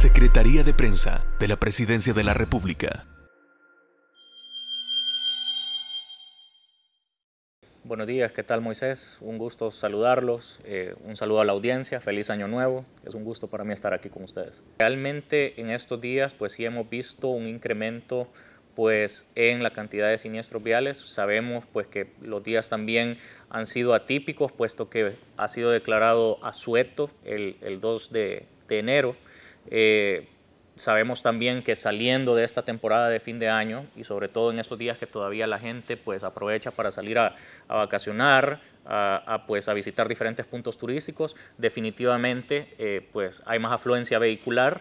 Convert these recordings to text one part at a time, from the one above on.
Secretaría de Prensa de la Presidencia de la República. Buenos días, ¿qué tal Moisés? Un gusto saludarlos, eh, un saludo a la audiencia, feliz año nuevo, es un gusto para mí estar aquí con ustedes. Realmente en estos días pues sí hemos visto un incremento pues en la cantidad de siniestros viales. Sabemos pues que los días también han sido atípicos puesto que ha sido declarado asueto el, el 2 de enero eh, sabemos también que saliendo de esta temporada de fin de año y sobre todo en estos días que todavía la gente pues aprovecha para salir a, vacacionar, a, pues a visitar diferentes puntos turísticos, definitivamente eh, pues hay más afluencia vehicular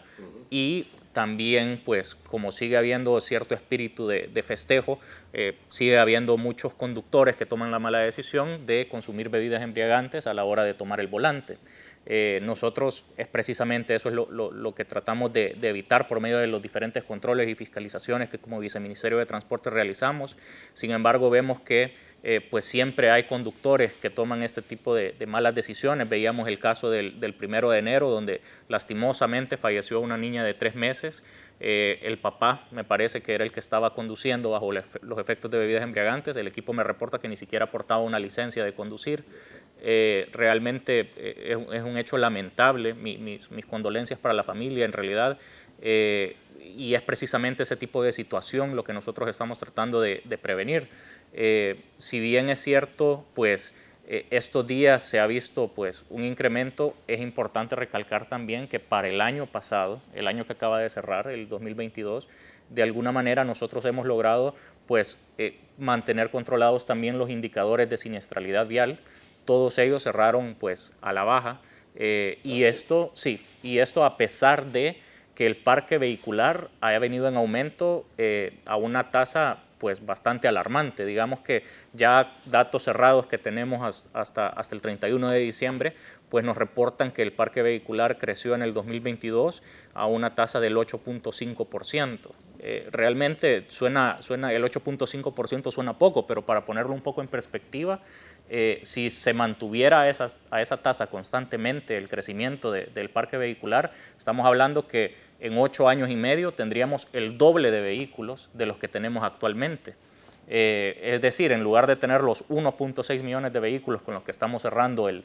y también pues como sigue habiendo cierto espíritu de, festejo, eh, sigue habiendo muchos conductores que toman la mala decisión de consumir bebidas embriagantes a la hora de tomar el volante. Eh, nosotros es precisamente eso es lo, que tratamos de, de, evitar por medio de los diferentes controles y fiscalizaciones que como Viceministerio de Transporte realizamos. Sin embargo, vemos que eh, pues siempre hay conductores que toman este tipo de, malas decisiones. Veíamos el caso del, primero de enero, donde lastimosamente falleció una niña de tres meses. Eh, el papá, me parece que era el que estaba conduciendo bajo los efectos de bebidas embriagantes. El equipo me reporta que ni siquiera portaba una licencia de conducir. Eh, realmente es, un hecho lamentable. mis, condolencias para la familia, en realidad y es precisamente ese tipo de situación lo que nosotros estamos tratando de prevenir. Eh, si bien es cierto, pues eh, estos días se ha visto pues un incremento, es importante recalcar también que para el año pasado, el año que acaba de cerrar, el 2022, de alguna manera nosotros hemos logrado pues eh, mantener controlados también los indicadores de siniestralidad vial, todos ellos cerraron pues a la baja y esto, sí, y esto a pesar de que el parque vehicular haya venido en aumento a una tasa pues bastante alarmante. Digamos que ya datos cerrados que tenemos hasta, hasta el 31 de diciembre, pues nos reportan que el parque vehicular creció en el 2022 a una tasa del 8.5%. Eh, realmente suena, suena el 8.5% suena poco, pero para ponerlo un poco en perspectiva, eh, si se mantuviera a esa, tasa constantemente el crecimiento del parque vehicular, estamos hablando que en ocho años y medio tendríamos el doble de vehículos de los que tenemos actualmente. Eh, es decir, en lugar de tener los 1.6 millones de vehículos con los que estamos cerrando el,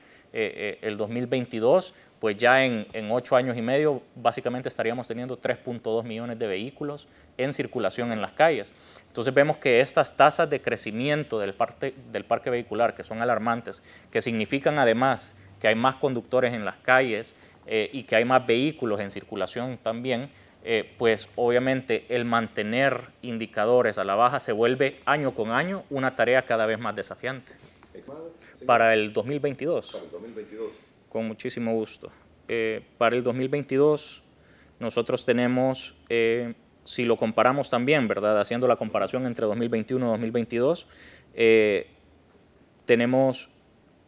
2022, eh, eh, pues ya en, ocho años y medio básicamente estaríamos teniendo 3.2 millones de vehículos en circulación en las calles. Entonces vemos que estas tasas de crecimiento del parque vehicular, que son alarmantes, que significan además que hay más conductores en las calles, eh, y que hay más vehículos en circulación también, eh, pues obviamente el mantener indicadores a la baja se vuelve año con año una tarea cada vez más desafiante. Para el 2022. Con muchísimo gusto. Eh, para el 2022 nosotros tenemos, si lo comparamos también, ¿verdad? Haciendo la comparación entre 2021 y 2022, tenemos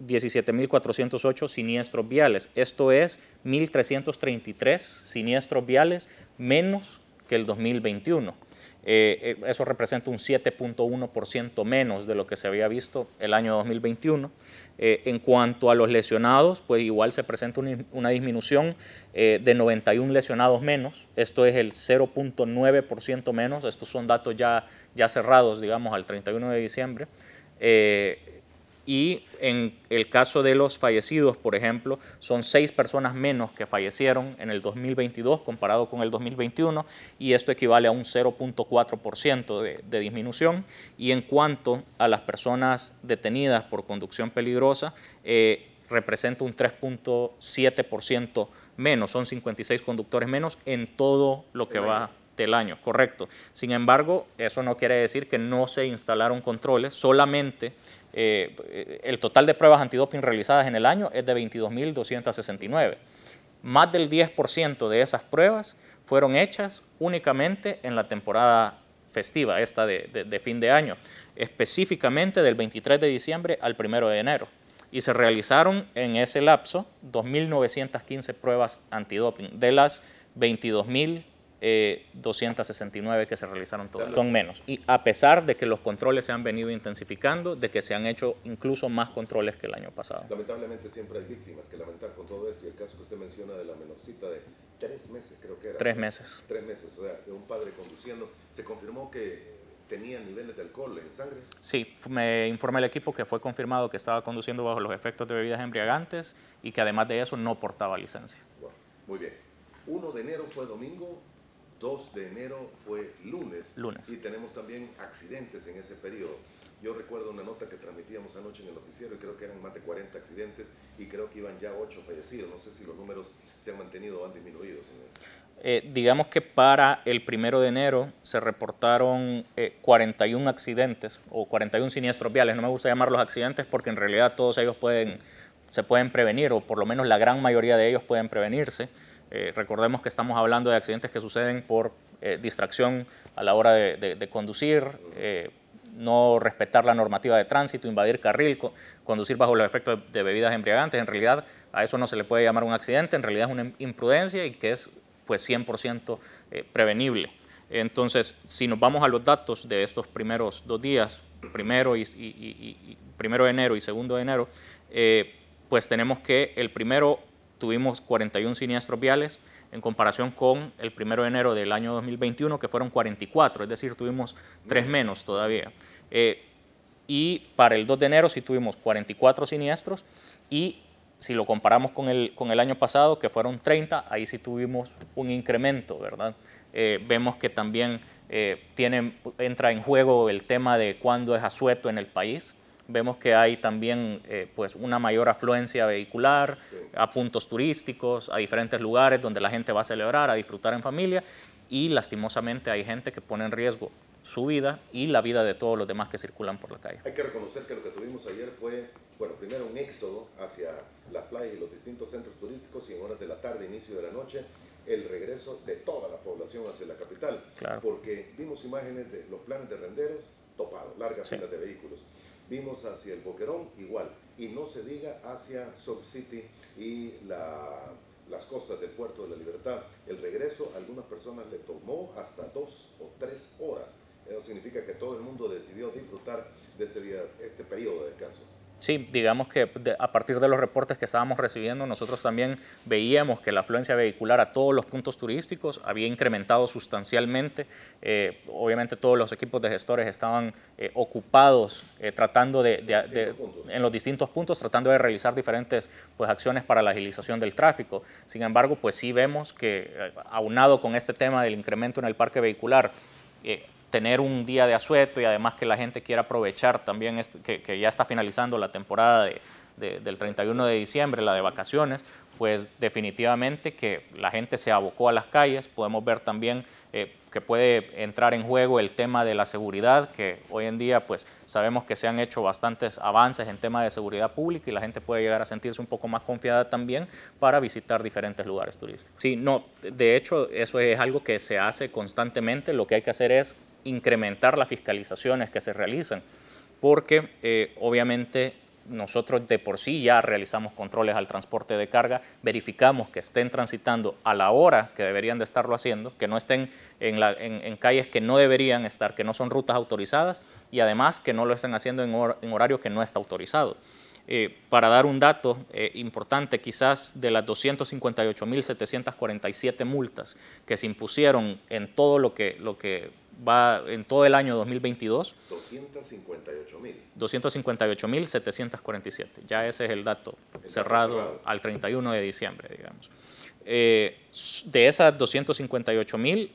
17.408 siniestros viales. Esto es 1.333 siniestros viales menos que el 2021. Eh, eh, eso representa un 7.1% menos de lo que se había visto el año 2021. Eh, en cuanto a los lesionados, pues igual se presenta una, disminución de 91 lesionados menos. Esto es el 0.9% menos. Estos son datos ya, ya cerrados, digamos, al 31 de diciembre y en el caso de los fallecidos, por ejemplo, son seis personas menos que fallecieron en el 2022 comparado con el 2021 y esto equivale a un 0.4% de, de, disminución. Y en cuanto a las personas detenidas por conducción peligrosa, eh, representa un 3.7% menos, son 56 conductores menos en todo lo que va del año, correcto. Sin embargo, eso no quiere decir que no se instalaron controles, solamente eh, el total de pruebas antidoping realizadas en el año es de 22.269. Más del 10% de esas pruebas fueron hechas únicamente en la temporada festiva, esta de, fin de año, específicamente del 23 de diciembre al 1 de enero. Y se realizaron en ese lapso 2.915 pruebas antidoping, de las 22.000 269 eh, que se realizaron todos, Son menos. Y a pesar de que los controles se han venido intensificando, de que se han hecho incluso más controles que el año pasado. Lamentablemente siempre hay víctimas que lamentar con todo esto. Y el caso que usted menciona de la menorcita de tres meses, creo que era. Tres meses. Tres meses, o sea, de un padre conduciendo. Se confirmó que tenía niveles de alcohol en sangre? Sí, me informa el equipo que fue confirmado que estaba conduciendo bajo los efectos de bebidas embriagantes y que además de eso no portaba licencia. Bueno, muy bien. 1 de enero fue domingo, 2 de enero fue lunes. Y tenemos también accidentes en ese periodo. Yo recuerdo una nota que transmitíamos anoche en el noticiero y creo que eran más de 40 accidentes y creo que iban ya 8 fallecidos. No sé si los números se han mantenido o han disminuido, eh, digamos que para el primero de enero se reportaron 41 eh, accidentes o 41 siniestros viales. No me gusta llamarlos accidentes porque en realidad todos ellos pueden, se pueden prevenir o por lo menos la gran mayoría de ellos pueden prevenirse. Eh, recordemos que estamos hablando de accidentes que suceden por eh, distracción a la hora de, conducir, eh, no respetar la normativa de tránsito, invadir carril, conducir bajo los efectos de, bebidas embriagantes. En realidad a eso no se le puede llamar un accidente, en realidad es una imprudencia y que es pues 100% prevenible. Entonces, si nos vamos a los datos de estos primeros dos días, primero, primero de enero y segundo de enero, pues tenemos que el primero tuvimos 41 siniestros viales en comparación con el 1 de enero del año 2021, que fueron 44, es decir, tuvimos tres menos todavía. Eh, y para el 2 de enero sí tuvimos 44 siniestros y si lo comparamos con el, con el año pasado, que fueron 30, ahí sí tuvimos un incremento, ¿verdad? Eh, vemos que también eh, tiene, entra en juego el tema de cuándo es asueto en el país vemos que hay también eh, pues una mayor afluencia vehicular a puntos turísticos, a diferentes lugares donde la gente va a celebrar, a disfrutar en familia y lastimosamente hay gente que pone en riesgo su vida y la vida de todos los demás que circulan por la calle. Hay que reconocer que lo que tuvimos ayer fue, bueno, primero un éxodo hacia las playas y los distintos centros turísticos y en horas de la tarde, inicio de la noche, el regreso de toda la población hacia la capital, porque vimos imágenes de los planes de renderos topados, largas filas de vehículos vimos hacia el Boquerón igual, y no se diga hacia South City y la, las costas del Puerto de la Libertad. El regreso a algunas personas le tomó hasta dos o tres horas. Eso significa que todo el mundo decidió disfrutar de este, día, este periodo de descanso. Sí, digamos que a partir de los reportes que estábamos recibiendo, nosotros también veíamos que la afluencia vehicular a todos los puntos turísticos había incrementado sustancialmente. Eh, obviamente todos los equipos de gestores estaban eh, ocupados eh, tratando de, en los distintos puntos, tratando de realizar diferentes pues, acciones para la agilización del tráfico. Sin embargo, pues sí vemos que aunado con este tema del incremento en el parque vehicular, tener un día de asueto y además que la gente quiera aprovechar también que, ya está finalizando la temporada de, del 31 de diciembre, la de vacaciones, pues definitivamente que la gente se abocó a las calles. Podemos ver también eh, que puede entrar en juego el tema de la seguridad, que hoy en día pues sabemos que se han hecho bastantes avances en tema de seguridad pública y la gente puede llegar a sentirse un poco más confiada también para visitar diferentes lugares turísticos. Sí, no, de hecho eso es algo que se hace constantemente, lo que hay que hacer es incrementar las fiscalizaciones que se realizan, porque eh, obviamente nosotros de por sí ya realizamos controles al transporte de carga, verificamos que estén transitando a la hora que deberían de estarlo haciendo, que no estén en, en, calles que no deberían estar, que no son rutas autorizadas y además que no lo estén haciendo en, horario que no está autorizado. Eh, para dar un dato eh, importante, quizás de las 258.747 multas que se impusieron en todo lo que, lo que va en todo el año 2022. 258 Ya ese es el dato cerrado, al 31 de diciembre, digamos. Eh, de esas 258.000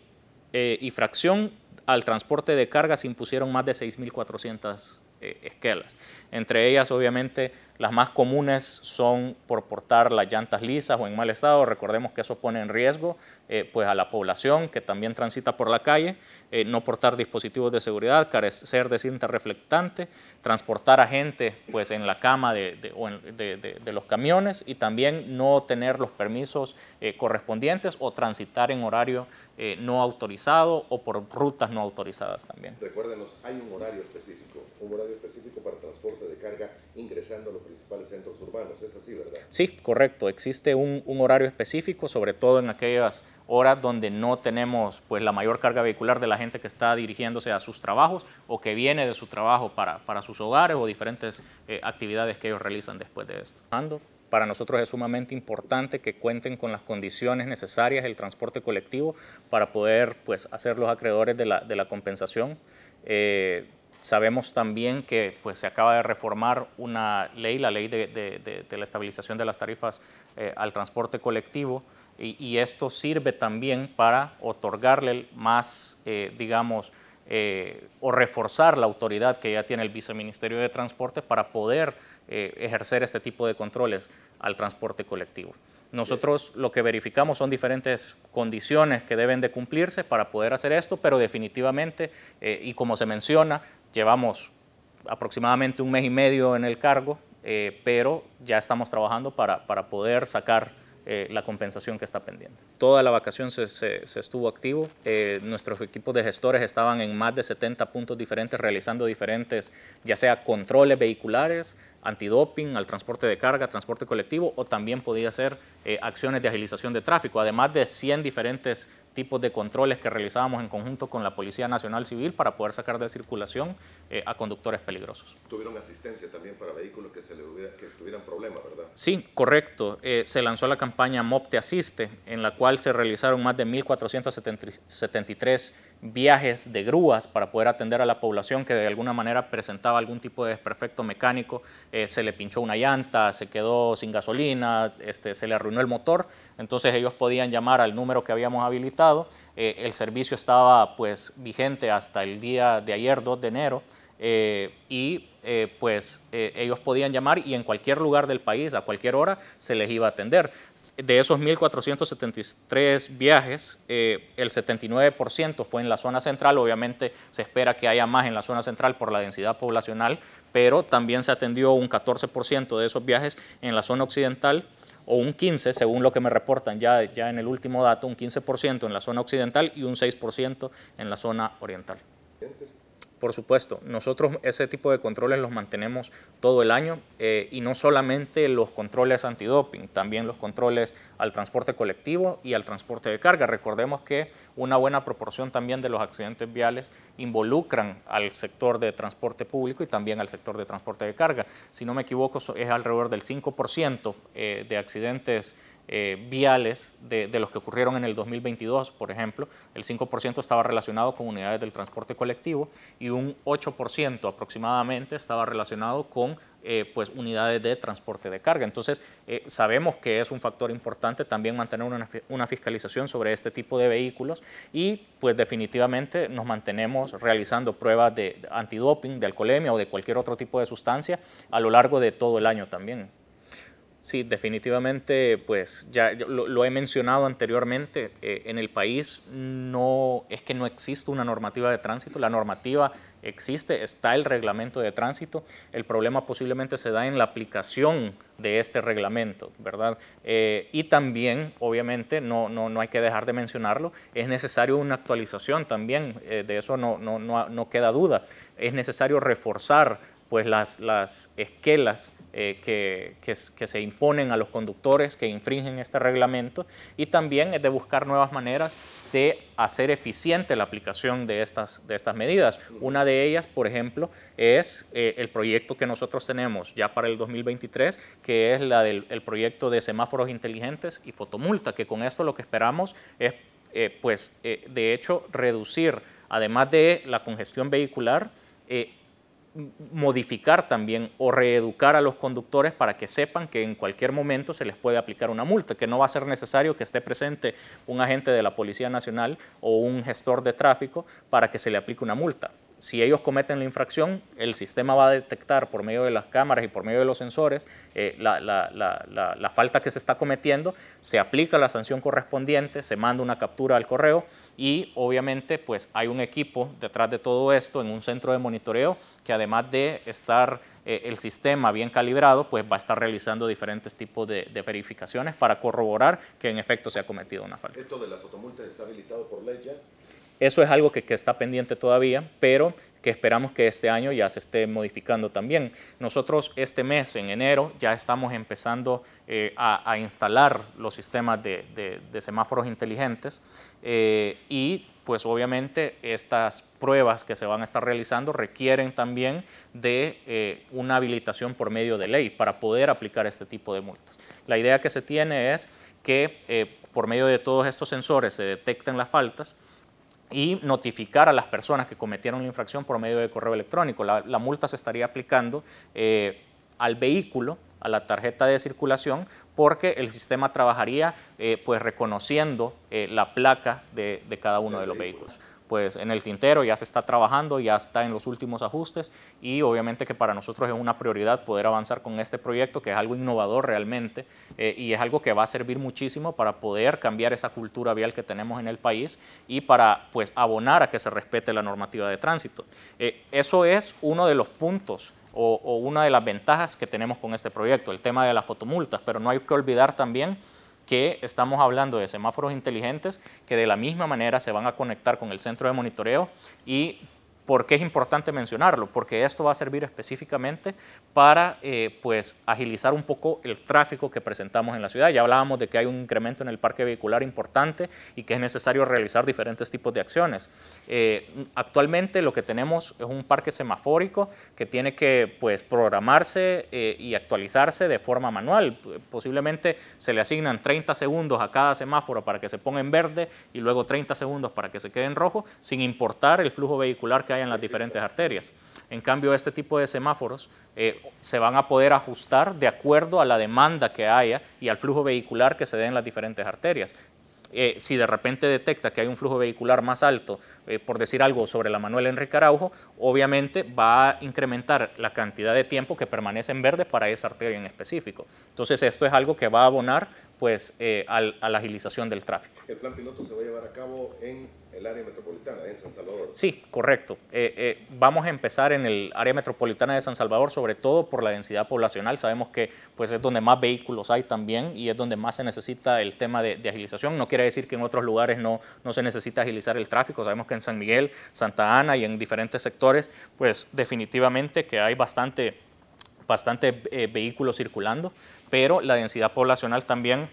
eh, y fracción, al transporte de cargas se impusieron más de 6.400 eh, esquelas. Entre ellas, obviamente, las más comunes son por portar las llantas lisas o en mal estado. Recordemos que eso pone en riesgo eh, pues a la población que también transita por la calle, eh, no portar dispositivos de seguridad, carecer de cinta reflectante, transportar a gente pues, en la cama de, los camiones y también no tener los permisos eh, correspondientes o transitar en horario no autorizado o por rutas no autorizadas también. Recuérdenos, hay un horario específico, un horario específico para transporte de carga ingresando a los principales centros urbanos. Es así, ¿verdad? Sí, correcto. Existe un, horario específico, sobre todo en aquellas horas donde no tenemos pues, la mayor carga vehicular de la gente que está dirigiéndose a sus trabajos o que viene de su trabajo para, para sus hogares o diferentes eh, actividades que ellos realizan después de esto. Para nosotros es sumamente importante que cuenten con las condiciones necesarias el transporte colectivo para poder pues, hacer los acreedores de la, de compensación. Eh, Sabemos también que pues, se acaba de reformar una ley, la ley de, la estabilización de las tarifas eh, al transporte colectivo, y, esto sirve también para otorgarle más, eh, digamos, eh, o reforzar la autoridad que ya tiene el viceministerio de Transporte para poder ejercer este tipo de controles al transporte colectivo. Nosotros lo que verificamos son diferentes condiciones que deben de cumplirse para poder hacer esto, pero definitivamente, y como se menciona, llevamos aproximadamente un mes y medio en el cargo, eh, pero ya estamos trabajando para, para poder sacar eh, la compensación que está pendiente. Toda la vacación se, se, estuvo activo, eh, nuestros equipos de gestores estaban en más de 70 puntos diferentes realizando diferentes, ya sea controles vehiculares, antidoping, al transporte de carga, transporte colectivo o también podía ser acciones de agilización de tráfico, además de 100 diferentes tipos de controles que realizábamos en conjunto con la Policía Nacional Civil para poder sacar de circulación eh, a conductores peligrosos. Tuvieron asistencia también para vehículos que, tuvieran problemas, ¿verdad? Sí, correcto. Eh, se lanzó la campaña MOPTE Asiste, en la cual se realizaron más de 1.473 viajes de grúas para poder atender a la población que de alguna manera presentaba algún tipo de desperfecto mecánico, eh, se le pinchó una llanta, se quedó sin gasolina, este, se le arruinó el motor, entonces ellos podían llamar al número que habíamos habilitado, eh, el servicio estaba pues vigente hasta el día de ayer 2 de enero eh, y eh, pues eh, ellos podían llamar y en cualquier lugar del país, a cualquier hora, se les iba a atender. De esos 1.473 viajes, eh, el 79% fue en la zona central. Obviamente se espera que haya más en la zona central por la densidad poblacional, pero también se atendió un 14% de esos viajes en la zona occidental o un 15, según lo que me reportan ya, ya en el último dato, un 15% en la zona occidental y un 6% en la zona oriental. Por supuesto, nosotros ese tipo de controles los mantenemos todo el año eh, y no solamente los controles antidoping, también los controles al transporte colectivo y al transporte de carga. Recordemos que una buena proporción también de los accidentes viales involucran al sector de transporte público y también al sector de transporte de carga. Si no me equivoco, es alrededor del 5% eh, de accidentes eh, viales de, los que ocurrieron en el 2022, por ejemplo, el 5% estaba relacionado con unidades del transporte colectivo y un 8% aproximadamente estaba relacionado con eh, pues, unidades de transporte de carga. Entonces, eh, sabemos que es un factor importante también mantener una, fiscalización sobre este tipo de vehículos y pues definitivamente nos mantenemos realizando pruebas de antidoping, de alcoholemia o de cualquier otro tipo de sustancia a lo largo de todo el año también. Sí, definitivamente, pues ya lo, he mencionado anteriormente, eh, en el país no es que no existe una normativa de tránsito, la normativa existe, está el reglamento de tránsito, el problema posiblemente se da en la aplicación de este reglamento, ¿verdad? Eh, y también, obviamente, no, no, no, hay que dejar de mencionarlo, es necesario una actualización también, eh, de eso no, no, no, queda duda, es necesario reforzar pues las, las esquelas eh, que, se imponen a los conductores que infringen este reglamento y también es de buscar nuevas maneras de hacer eficiente la aplicación de estas, de estas medidas. Una de ellas, por ejemplo, es eh, el proyecto que nosotros tenemos ya para el 2023, que es la del el proyecto de semáforos inteligentes y fotomulta, que con esto lo que esperamos es, eh, pues, de hecho, reducir, además de la congestión vehicular, modificar también o reeducar a los conductores para que sepan que en cualquier momento se les puede aplicar una multa, que no va a ser necesario que esté presente un agente de la Policía Nacional o un gestor de tráfico para que se le aplique una multa si ellos cometen la infracción, el sistema va a detectar por medio de las cámaras y por medio de los sensores eh, la, falta que se está cometiendo, se aplica la sanción correspondiente, se manda una captura al correo y obviamente pues hay un equipo detrás de todo esto en un centro de monitoreo que además de estar eh, el sistema bien calibrado, pues va a estar realizando diferentes tipos de, verificaciones para corroborar que en efecto se ha cometido una falta. ¿Esto de la fotomulta está habilitado por ley ya? Eso es algo que, está pendiente todavía, pero que esperamos que este año ya se esté modificando también. Nosotros este mes, en enero, ya estamos empezando eh, a, instalar los sistemas de, semáforos inteligentes eh, y pues obviamente estas pruebas que se van a estar realizando requieren también de eh, una habilitación por medio de ley para poder aplicar este tipo de multas. La idea que se tiene es que por medio de todos estos sensores se detecten las faltas, y notificar a las personas que cometieron la infracción por medio de correo electrónico. La, multa se estaría aplicando eh, al vehículo, a la tarjeta de circulación, porque el sistema trabajaría eh, pues reconociendo eh, la placa de, cada uno de los vehículos pues en el tintero, ya se está trabajando, ya está en los últimos ajustes y obviamente que para nosotros es una prioridad poder avanzar con este proyecto que es algo innovador realmente eh, y es algo que va a servir muchísimo para poder cambiar esa cultura vial que tenemos en el país y para pues abonar a que se respete la normativa de tránsito. Eh, eso es uno de los puntos o una de las ventajas que tenemos con este proyecto, el tema de las fotomultas, pero no hay que olvidar también que estamos hablando de semáforos inteligentes que de la misma manera se van a conectar con el centro de monitoreo y ¿Por qué es importante mencionarlo? Porque esto va a servir específicamente para eh, pues, agilizar un poco el tráfico que presentamos en la ciudad. Ya hablábamos de que hay un incremento en el parque vehicular importante y que es necesario realizar diferentes tipos de acciones. Eh, actualmente lo que tenemos es un parque semafórico que tiene que pues, programarse eh, y actualizarse de forma manual. Posiblemente se le asignan 30 segundos a cada semáforo para que se ponga en verde y luego 30 segundos para que se quede en rojo, sin importar el flujo vehicular que hay en las diferentes arterias. En cambio, este tipo de semáforos eh, se van a poder ajustar de acuerdo a la demanda que haya y al flujo vehicular que se dé en las diferentes arterias. Eh, si de repente detecta que hay un flujo vehicular más alto, eh, por decir algo sobre la Manuel Enrique Araujo, obviamente va a incrementar la cantidad de tiempo que permanece en verde para esa arteria en específico. Entonces esto es algo que va a abonar pues, a la agilización del tráfico. El plan piloto se va a llevar a cabo en el área metropolitana de San Salvador. Sí, correcto. Eh, eh, vamos a empezar en el área metropolitana de San Salvador, sobre todo por la densidad poblacional. Sabemos que pues, es donde más vehículos hay también y es donde más se necesita el tema de, agilización. No quiere decir que en otros lugares no, no se necesita agilizar el tráfico. Sabemos que en San Miguel, Santa Ana y en diferentes sectores, pues definitivamente que hay bastante, bastante eh, vehículos circulando, pero la densidad poblacional también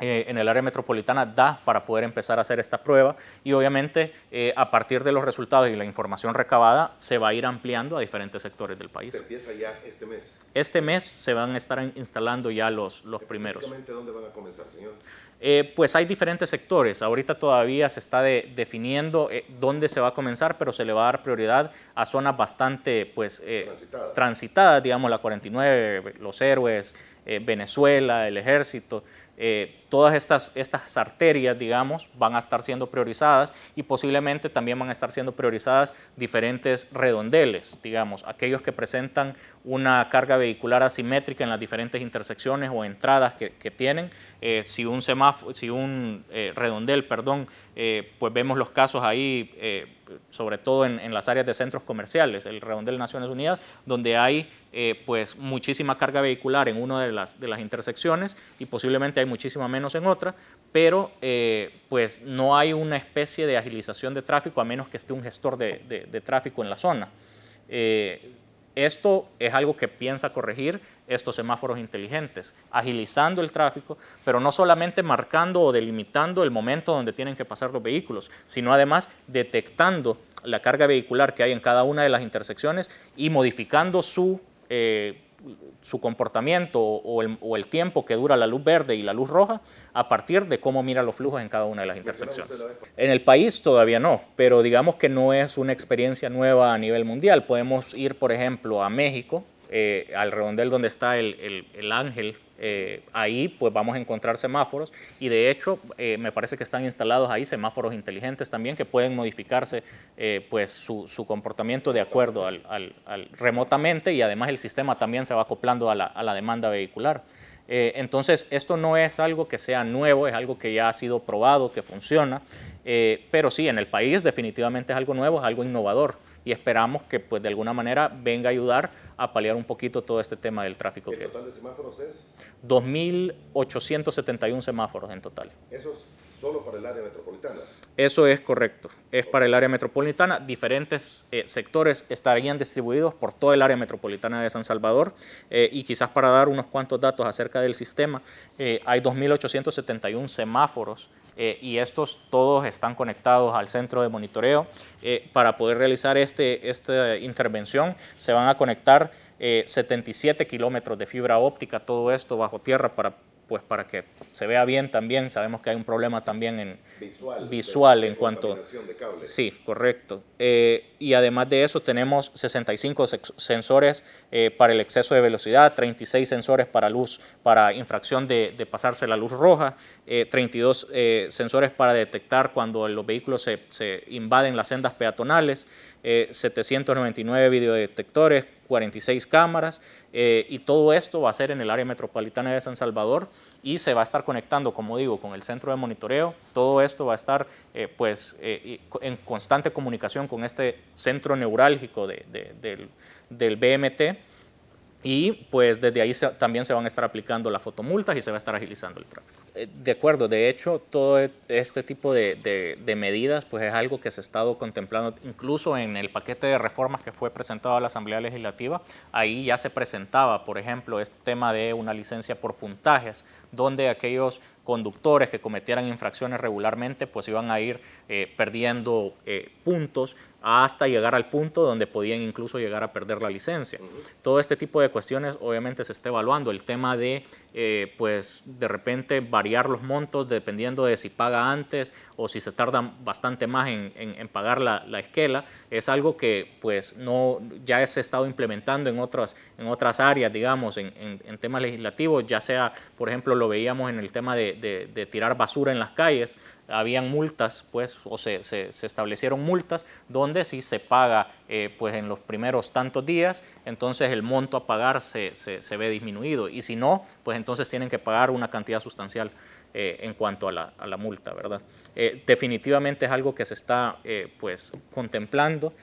eh, en el área metropolitana da para poder empezar a hacer esta prueba y obviamente eh, a partir de los resultados y la información recabada se va a ir ampliando a diferentes sectores del país. Se empieza ya este mes. Este mes se van a estar instalando ya los, los primeros. ¿Dónde van a comenzar, señor? Eh, pues hay diferentes sectores. Ahorita todavía se está definiendo dónde se va a comenzar, pero se le va a dar prioridad a zonas bastante pues, transitadas, digamos la 49, Los Héroes, eh, Venezuela, el ejército, eh, todas estas, estas arterias, digamos, van a estar siendo priorizadas y posiblemente también van a estar siendo priorizadas diferentes redondeles, digamos, aquellos que presentan una carga vehicular asimétrica en las diferentes intersecciones o entradas que, tienen. Eh, si un, si un redondel, perdón, pues vemos los casos ahí sobre todo en, en, las áreas de centros comerciales, el redondel de las Naciones Unidas, donde hay eh, pues muchísima carga vehicular en una de las, de las intersecciones y posiblemente hay muchísima menos en otra, pero eh, pues no hay una especie de agilización de tráfico a menos que esté un gestor de, de, tráfico en la zona. Eh, esto es algo que piensa corregir estos semáforos inteligentes, agilizando el tráfico, pero no solamente marcando o delimitando el momento donde tienen que pasar los vehículos, sino además detectando la carga vehicular que hay en cada una de las intersecciones y modificando su, eh, su comportamiento o el, o el, tiempo que dura la luz verde y la luz roja a partir de cómo mira los flujos en cada una de las intersecciones. En el país todavía no, pero digamos que no es una experiencia nueva a nivel mundial. Podemos ir, por ejemplo, a México, eh, al redondel donde está el, ángel, eh, ahí pues vamos a encontrar semáforos y de hecho eh, me parece que están instalados ahí semáforos inteligentes también que pueden modificarse eh, pues su, comportamiento de acuerdo al, remotamente y además el sistema también se va acoplando a la demanda vehicular. entonces esto no es algo que sea nuevo, es algo que ya ha sido probado, que funciona, pero sí en el país definitivamente es algo nuevo, es algo innovador y esperamos que pues de alguna manera venga a ayudar a paliar un poquito todo este tema del tráfico. ¿El total de semáforos es? 2.871 semáforos en total. ¿Eso es solo para el área metropolitana? Eso es correcto, es para el área metropolitana. Diferentes eh, sectores estarían distribuidos por todo el área metropolitana de San Salvador eh, y quizás para dar unos cuantos datos acerca del sistema, eh, hay 2.871 semáforos eh, y estos todos están conectados al centro de monitoreo. Eh, para poder realizar este, esta intervención se van a conectar 77 eh, kilómetros de fibra óptica, todo esto bajo tierra para pues para que se vea bien también, sabemos que hay un problema también en visual, en cuanto... Sí, correcto. Eh, y además de eso tenemos 65 sensores eh, para el exceso de velocidad, 36 sensores para luz, para infracción de, pasarse la luz roja, 32 eh, sensores para detectar cuando los vehículos se, invaden las sendas peatonales, 799 videodetectores, 46 cámaras eh, y todo esto va a ser en el área metropolitana de San Salvador y se va a estar conectando, como digo, con el centro de monitoreo. Todo esto va a estar eh, pues, eh, en constante comunicación con este centro neurálgico del BMT y pues desde ahí también se van a estar aplicando las fotomultas y se va a estar agilizando el tráfico. Eh, de acuerdo, de hecho todo e, este tipo de, medidas pues es algo que se ha estado contemplando incluso en el paquete de reformas que fue presentado a la Asamblea Legislativa, ahí ya se presentaba por ejemplo este tema de una licencia por puntajes, donde aquellos conductores que cometieran infracciones regularmente, pues iban a ir eh, perdiendo eh, puntos hasta llegar al punto donde podían incluso llegar a perder la licencia. Todo este tipo de cuestiones obviamente se está evaluando. El tema de, eh, pues, de repente variar los montos dependiendo de si paga antes o si se tarda bastante más en, pagar la, la, esquela, es algo que, pues, no, ya se ha estado implementando en otras, en otras áreas, digamos, en, en temas legislativos, ya sea, por ejemplo, lo veíamos en el tema de de, tirar basura en las calles, habían multas, pues, o se, establecieron multas donde si se paga, eh, pues, en los primeros tantos días, entonces el monto a pagar se, ve disminuido y si no, pues entonces tienen que pagar una cantidad sustancial eh, en cuanto a la, multa, ¿verdad? Eh, definitivamente es algo que se está, pues, contemplando.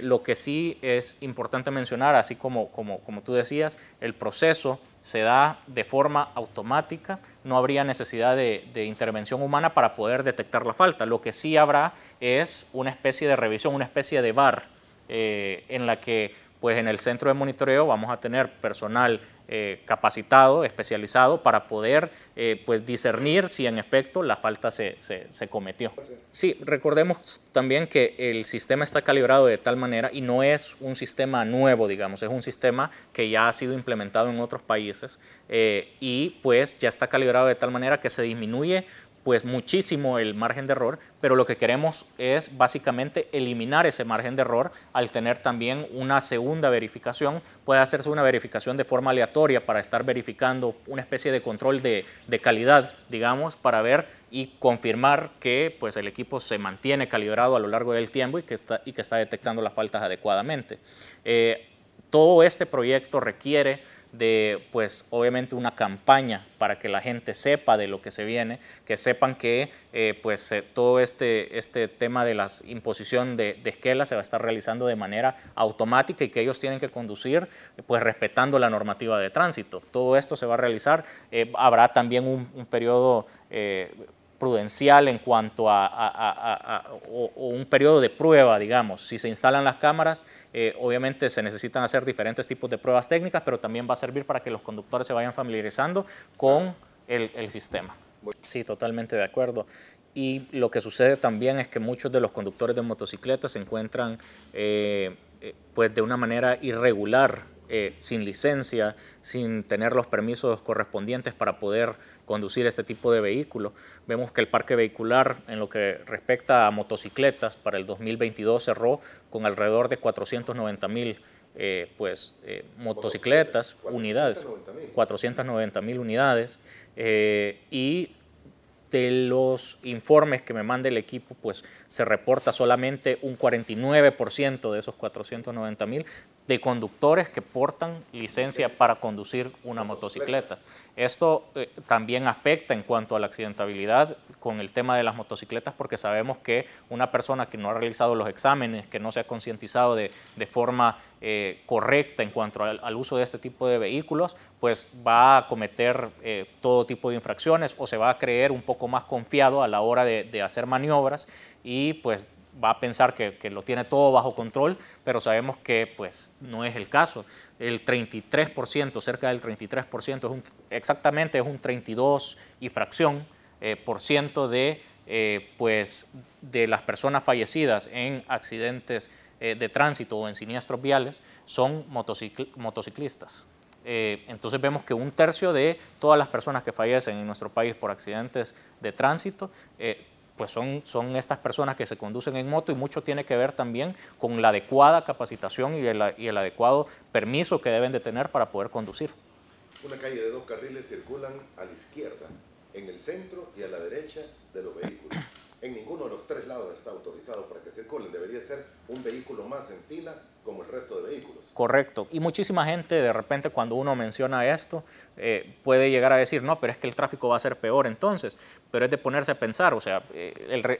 lo que sí es importante mencionar, así como, como, como tú decías, el proceso se da de forma automática no habría necesidad de, intervención humana para poder detectar la falta. Lo que sí habrá es una especie de revisión, una especie de bar eh, en la que pues en el centro de monitoreo vamos a tener personal eh, capacitado, especializado para poder eh, pues discernir si en efecto la falta se, cometió. Sí, recordemos también que el sistema está calibrado de tal manera y no es un sistema nuevo, digamos, es un sistema que ya ha sido implementado en otros países eh, y pues ya está calibrado de tal manera que se disminuye pues muchísimo el margen de error, pero lo que queremos es básicamente eliminar ese margen de error al tener también una segunda verificación. Puede hacerse una verificación de forma aleatoria para estar verificando una especie de control de, calidad, digamos, para ver y confirmar que pues, el equipo se mantiene calibrado a lo largo del tiempo y que está, y que está detectando las faltas adecuadamente. Eh, todo este proyecto requiere de, pues obviamente, una campaña para que la gente sepa de lo que se viene, que sepan que eh, pues eh, todo este, este tema de la imposición de, de, esquela se va a estar realizando de manera automática y que ellos tienen que conducir pues respetando la normativa de tránsito. Todo esto se va a realizar, eh, habrá también un, un periodo prudencial en cuanto a, un periodo de prueba, digamos. Si se instalan las cámaras, eh, obviamente se necesitan hacer diferentes tipos de pruebas técnicas, pero también va a servir para que los conductores se vayan familiarizando con el, sistema. Sí, totalmente de acuerdo. Y lo que sucede también es que muchos de los conductores de motocicletas se encuentran eh, eh, pues de una manera irregular, sin licencia, sin tener los permisos correspondientes para poder conducir este tipo de vehículo. Vemos que el parque vehicular en lo que respecta a motocicletas para el 2022 cerró con alrededor de 490 mil eh, pues, eh, motocicletas, unidades, 490 mil unidades, eh, y de los informes que me manda el equipo, pues se reporta solamente un 49% de esos 490 mil de conductores que portan licencia para conducir una motocicleta. Esto eh, también afecta en cuanto a la accidentabilidad con el tema de las motocicletas porque sabemos que una persona que no ha realizado los exámenes, que no se ha concientizado de, de forma eh, correcta en cuanto al, uso de este tipo de vehículos, pues va a cometer eh, todo tipo de infracciones o se va a creer un poco más confiado a la hora de, hacer maniobras y pues va a pensar que, lo tiene todo bajo control, pero sabemos que pues no es el caso. El 33%, cerca del 33%, exactamente es un 32 y fracción eh, por ciento de, pues, de las personas fallecidas en accidentes eh, de tránsito o en siniestros viales son motociclistas. Eh, entonces vemos que un tercio de todas las personas que fallecen en nuestro país por accidentes de tránsito eh, pues son, son, estas personas que se conducen en moto y mucho tiene que ver también con la adecuada capacitación y el, y el adecuado permiso que deben de tener para poder conducir. Una calle de dos carriles circulan a la izquierda, en el centro y a la derecha de los vehículos. En ninguno de los tres lados está autorizado para que circulen. Debería ser un vehículo más en fila como el resto de vehículos. Correcto. Y muchísima gente de repente cuando uno menciona esto eh, puede llegar a decir, no, pero es que el tráfico va a ser peor entonces. Pero es de ponerse a pensar, o sea, eh,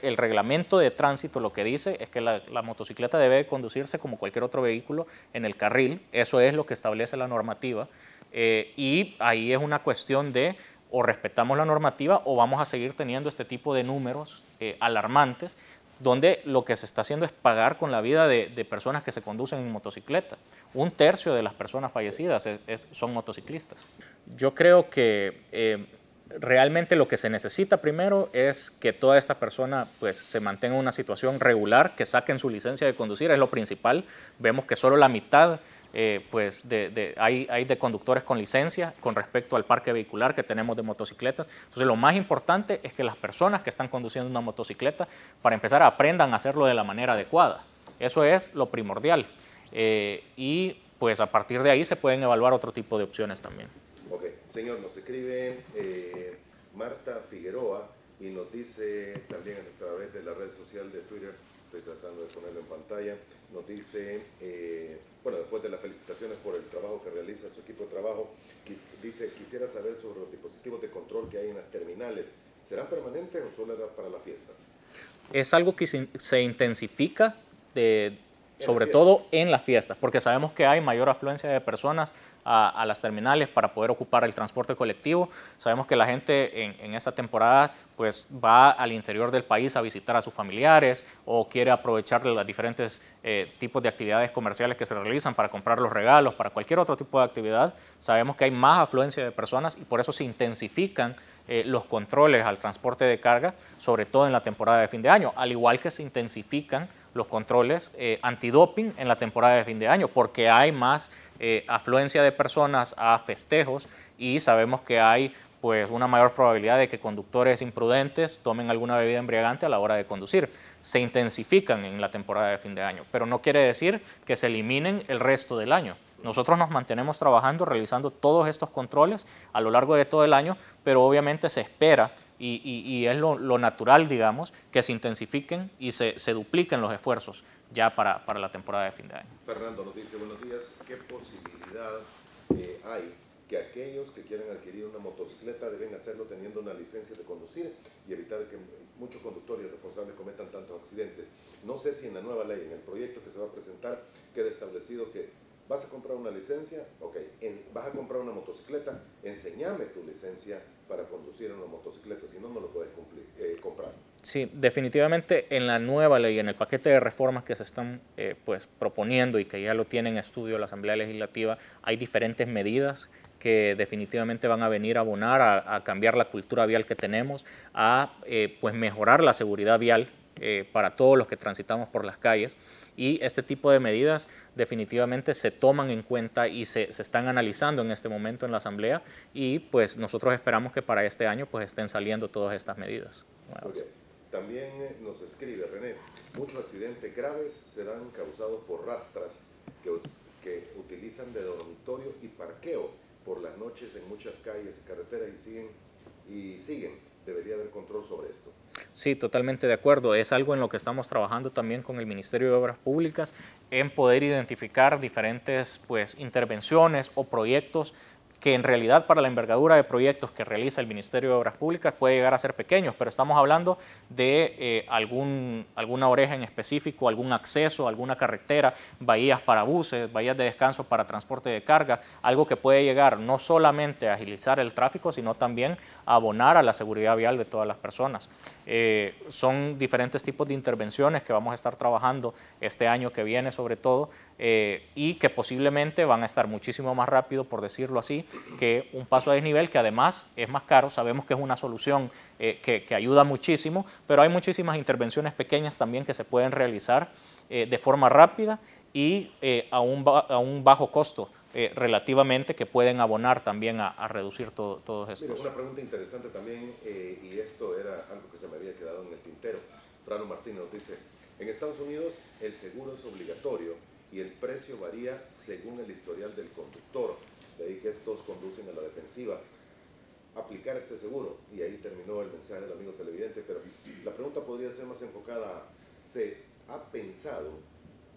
el, reglamento de tránsito lo que dice es que la, motocicleta debe conducirse como cualquier otro vehículo en el carril. Eso es lo que establece la normativa. Eh, y ahí es una cuestión de o respetamos la normativa o vamos a seguir teniendo este tipo de números eh, alarmantes donde lo que se está haciendo es pagar con la vida de, personas que se conducen en motocicleta. Un tercio de las personas fallecidas son motociclistas. Yo creo que eh, realmente lo que se necesita primero es que toda esta persona pues, se mantenga en una situación regular, que saquen su licencia de conducir, es lo principal. Vemos que solo la mitad eh, pues hay, de conductores con licencia con respecto al parque vehicular que tenemos de motocicletas. Entonces lo más importante es que las personas que están conduciendo una motocicleta, para empezar, aprendan a hacerlo de la manera adecuada. Eso es lo primordial. Eh, y pues a partir de ahí se pueden evaluar otro tipo de opciones también. Ok, señor, nos escribe eh, Marta Figueroa y nos dice también a través de la red social de Twitter estoy tratando de ponerlo en pantalla, nos dice, eh, bueno, después de las felicitaciones por el trabajo que realiza su equipo de trabajo, dice, quisiera saber sobre los dispositivos de control que hay en las terminales. ¿Serán permanentes o solo para las fiestas? Es algo que se intensifica de, sobre todo en las fiestas, porque sabemos que hay mayor afluencia de personas a, las terminales para poder ocupar el transporte colectivo. Sabemos que la gente en, esa temporada pues va al interior del país a visitar a sus familiares o quiere aprovechar los diferentes eh, tipos de actividades comerciales que se realizan para comprar los regalos, para cualquier otro tipo de actividad. Sabemos que hay más afluencia de personas y por eso se intensifican eh, los controles al transporte de carga, sobre todo en la temporada de fin de año, al igual que se intensifican los controles eh, antidoping en la temporada de fin de año, porque hay más eh, afluencia de personas a festejos y sabemos que hay pues una mayor probabilidad de que conductores imprudentes tomen alguna bebida embriagante a la hora de conducir. Se intensifican en la temporada de fin de año, pero no quiere decir que se eliminen el resto del año. Nosotros nos mantenemos trabajando, realizando todos estos controles a lo largo de todo el año, pero obviamente se espera y, es lo, natural, digamos, que se intensifiquen y se, dupliquen los esfuerzos ya para, para, la temporada de fin de año. Fernando nos dice, buenos días, ¿qué posibilidad eh, hay que aquellos que quieren adquirir una motocicleta deben hacerlo teniendo una licencia de conducir y evitar que muchos conductores responsables cometan tantos accidentes? No sé si en la nueva ley, en el proyecto que se va a presentar, queda establecido que vas a comprar una licencia, ok, vas a comprar una motocicleta, enséñame tu licencia para conducir en los motocicleta, si no, no lo puedes eh, comprar. Sí, definitivamente en la nueva ley, en el paquete de reformas que se están eh, pues, proponiendo y que ya lo tiene en estudio la Asamblea Legislativa, hay diferentes medidas que definitivamente van a venir a abonar a, cambiar la cultura vial que tenemos, a eh, pues mejorar la seguridad vial eh, para todos los que transitamos por las calles y este tipo de medidas definitivamente se toman en cuenta y se, se, están analizando en este momento en la Asamblea y pues nosotros esperamos que para este año pues estén saliendo todas estas medidas. También eh, nos escribe René, muchos accidentes graves serán causados por rastras que, que utilizan de dormitorio y parqueo por las noches en muchas calles y carreteras y siguen, y siguen. Debería haber control sobre esto. Sí, totalmente de acuerdo. Es algo en lo que estamos trabajando también con el Ministerio de Obras Públicas, en poder identificar diferentes pues, intervenciones o proyectos que en realidad para la envergadura de proyectos que realiza el Ministerio de Obras Públicas puede llegar a ser pequeños, pero estamos hablando de eh, algún, alguna oreja en específico, algún acceso, alguna carretera, bahías para buses, bahías de descanso para transporte de carga, algo que puede llegar no solamente a agilizar el tráfico, sino también a abonar a la seguridad vial de todas las personas. Eh, son diferentes tipos de intervenciones que vamos a estar trabajando este año que viene sobre todo eh, y que posiblemente van a estar muchísimo más rápido, por decirlo así, que un paso a desnivel, que además es más caro, sabemos que es una solución eh, que, ayuda muchísimo, pero hay muchísimas intervenciones pequeñas también que se pueden realizar eh, de forma rápida y eh, a, un bajo costo relativamente que pueden abonar también a, reducir todo, todos estos. una pregunta interesante también, y esto era algo que se me había quedado en el tintero. Frano Martínez nos dice, en Estados Unidos el seguro es obligatorio y el precio varía según el historial del conductor de ahí que estos conducen a la defensiva, aplicar este seguro. Y ahí terminó el mensaje del amigo televidente, pero la pregunta podría ser más enfocada. ¿Se ha pensado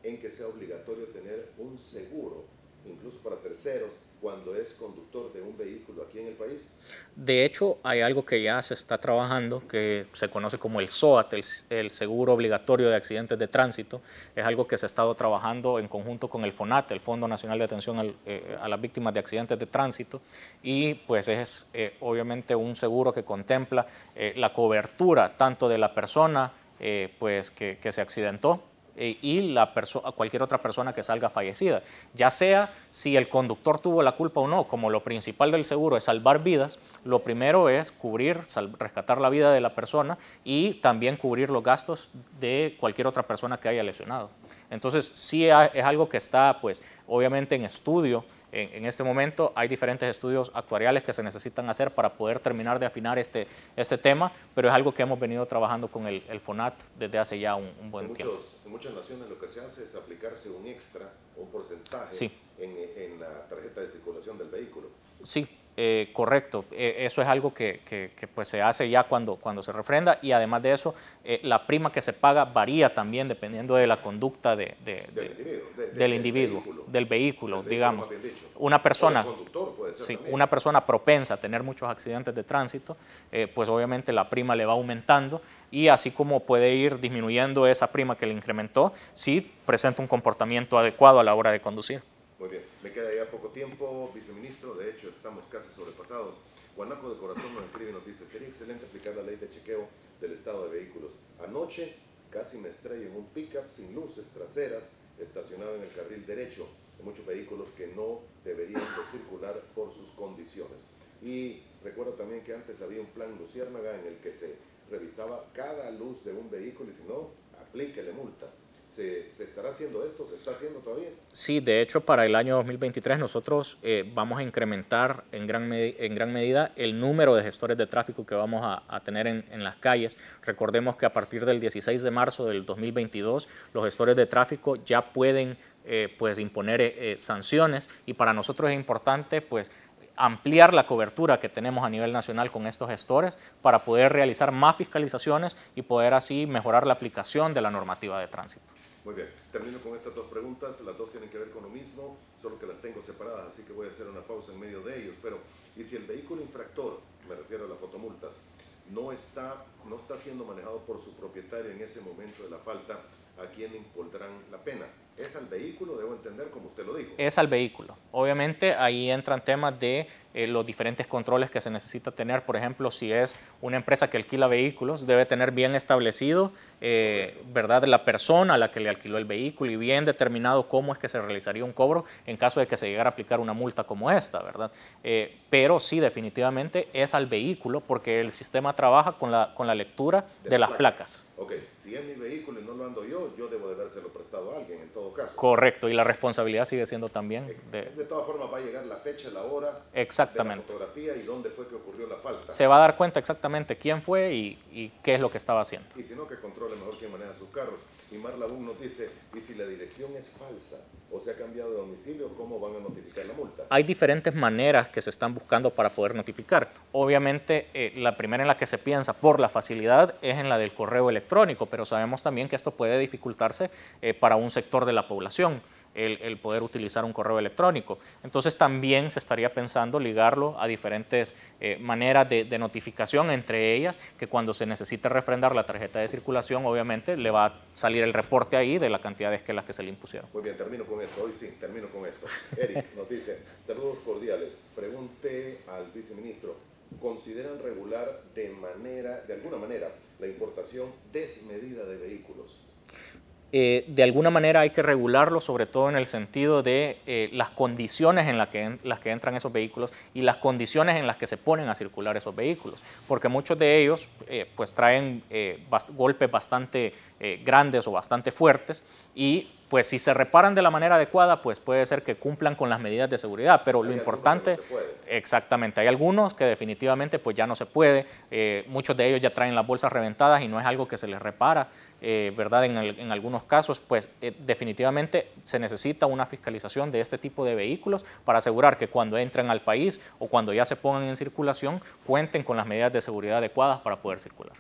en que sea obligatorio tener un seguro, incluso para terceros, cuando es conductor de un vehículo aquí en el país? De hecho, hay algo que ya se está trabajando, que se conoce como el SOAT, el, Seguro Obligatorio de Accidentes de Tránsito. Es algo que se ha estado trabajando en conjunto con el FONAT, el Fondo Nacional de Atención eh, a las Víctimas de Accidentes de Tránsito. Y pues es eh, obviamente un seguro que contempla eh, la cobertura tanto de la persona pues que se accidentó, eh, y cualquier otra persona que salga fallecida, ya sea si el conductor tuvo la culpa o no, como lo principal del seguro es salvar vidas, lo primero es cubrir, rescatar la vida de la persona y también cubrir los gastos de cualquier otra persona que haya lesionado. Entonces, sí es algo que está, pues, obviamente en estudio, en, este momento hay diferentes estudios actuariales que se necesitan hacer para poder terminar de afinar este, este tema, pero es algo que hemos venido trabajando con el, FONAT desde hace ya un, buen tiempo. En muchas naciones lo que se hace es aplicarse un extra, un porcentaje en la tarjeta de circulación del vehículo. Sí, eh, correcto, e, eso es algo que, pues se hace ya cuando, cuando se refrenda y además de eso, eh, la prima que se paga varía también dependiendo de la conducta del, individuo, del vehículo, digamos. Una persona, sí, una persona propensa a tener muchos accidentes de tránsito, eh, pues obviamente la prima le va aumentando y así como puede ir disminuyendo esa prima que le incrementó, si sí presenta un comportamiento adecuado a la hora de conducir. Muy bien, me queda ya poco tiempo, viceministro, de hecho estamos casi sobrepasados. Guanaco de Corazón nos escribe y nos dice, sería excelente aplicar la ley de chequeo del estado de vehículos. Anoche casi me estrellé en un pickup sin luces traseras estacionado en el carril derecho de muchos vehículos que no deberían de circular por sus condiciones. Y recuerdo también que antes había un plan Luciérnaga en el que se revisaba cada luz de un vehículo y si no, aplíquele multa. ¿Se, estará haciendo esto? ¿Se está haciendo todavía? Sí, de hecho, para el año 2023 nosotros eh, vamos a incrementar en gran, medida el número de gestores de tráfico que vamos a, tener en, las calles. Recordemos que a partir del 16 de marzo del 2022, los gestores de tráfico ya pueden eh, pues, imponer eh, sanciones y para nosotros es importante pues, ampliar la cobertura que tenemos a nivel nacional con estos gestores para poder realizar más fiscalizaciones y poder así mejorar la aplicación de la normativa de tránsito. Muy bien, termino con estas dos preguntas, las dos tienen que ver con lo mismo, solo que las tengo separadas, así que voy a hacer una pausa en medio de ellos, pero y si el vehículo infractor, me refiero a las fotomultas, no está, no está siendo manejado por su propietario en ese momento de la falta, ¿a quién impondrán la pena? Es al vehículo, debo entender, como usted lo dijo. Es al vehículo. Obviamente ahí entran temas de eh, los diferentes controles que se necesita tener. Por ejemplo, si es una empresa que alquila vehículos, debe tener bien establecido, eh, ¿verdad?, la persona a la que le alquiló el vehículo y bien determinado cómo es que se realizaría un cobro en caso de que se llegara a aplicar una multa como esta, ¿verdad? Eh, pero sí, definitivamente es al vehículo porque el sistema trabaja con la, con la lectura de, las placas. Ok, si es mi vehículo y no lo ando yo, yo debo de dárselo prestado a alguien, entonces. Correcto, y la responsabilidad sigue siendo también de... De todas formas va a llegar la fecha, la hora, exactamente. De la fotografía y dónde fue que ocurrió la falta. Se va a dar cuenta exactamente quién fue y, qué es lo que estaba haciendo. Y si que controle mejor quién maneja sus carros y Marla nos dice, y si la dirección es falsa o se ha cambiado de domicilio, ¿cómo van a notificar la multa? Hay diferentes maneras que se están buscando para poder notificar. Obviamente, eh, la primera en la que se piensa por la facilidad es en la del correo electrónico, pero sabemos también que esto puede dificultarse eh, para un sector de la población el, poder utilizar un correo electrónico. Entonces también se estaría pensando ligarlo a diferentes eh, maneras de, notificación, entre ellas que cuando se necesite refrendar la tarjeta de circulación, obviamente le va a salir el reporte ahí de la cantidad de esquelas que se le impusieron. Muy bien, termino con esto, hoy sí, termino con esto. Eric nos dice, saludos cordiales, pregunte al viceministro, ¿consideran regular de manera, de alguna manera, la importación desmedida de vehículos? Eh, de alguna manera hay que regularlo, sobre todo en el sentido de eh, las condiciones en las que, las que entran esos vehículos y las condiciones en las que se ponen a circular esos vehículos, porque muchos de ellos eh, pues traen golpes bastante grandes o bastante fuertes y pues si se reparan de la manera adecuada, pues puede ser que cumplan con las medidas de seguridad, pero lo importante, exactamente, hay algunos que definitivamente pues ya no se puede, muchos de ellos ya traen las bolsas reventadas y no es algo que se les repara. Eh, ¿verdad? En, algunos casos, pues eh, definitivamente se necesita una fiscalización de este tipo de vehículos para asegurar que cuando entran al país o cuando ya se pongan en circulación, cuenten con las medidas de seguridad adecuadas para poder circular.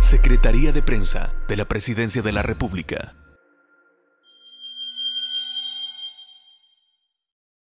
Secretaría de Prensa de la Presidencia de la República.